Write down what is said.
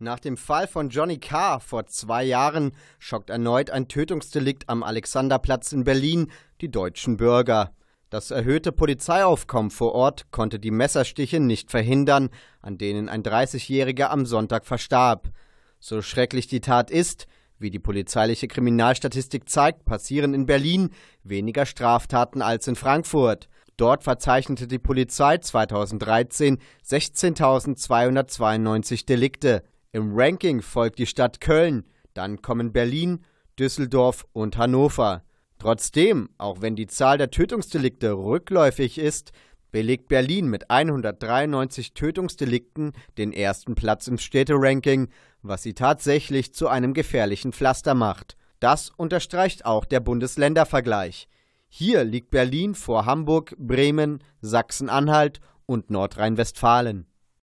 Nach dem Fall von Johnny Carr vor zwei Jahren schockt erneut ein Tötungsdelikt am Alexanderplatz in Berlin die deutschen Bürger. Das erhöhte Polizeiaufkommen vor Ort konnte die Messerstiche nicht verhindern, an denen ein 30-Jähriger am Sonntag verstarb. So schrecklich die Tat ist, wie die polizeiliche Kriminalstatistik zeigt, passieren in Berlin weniger Straftaten als in Frankfurt. Dort verzeichnete die Polizei 2013 16.292 Delikte. Im Ranking folgt die Stadt Köln, dann kommen Berlin, Düsseldorf und Hannover. Trotzdem, auch wenn die Zahl der Tötungsdelikte rückläufig ist, belegt Berlin mit 193 Tötungsdelikten den ersten Platz im Städteranking, was sie tatsächlich zu einem gefährlichen Pflaster macht. Das unterstreicht auch der Bundesländervergleich. Hier liegt Berlin vor Hamburg, Bremen, Sachsen-Anhalt und Nordrhein-Westfalen.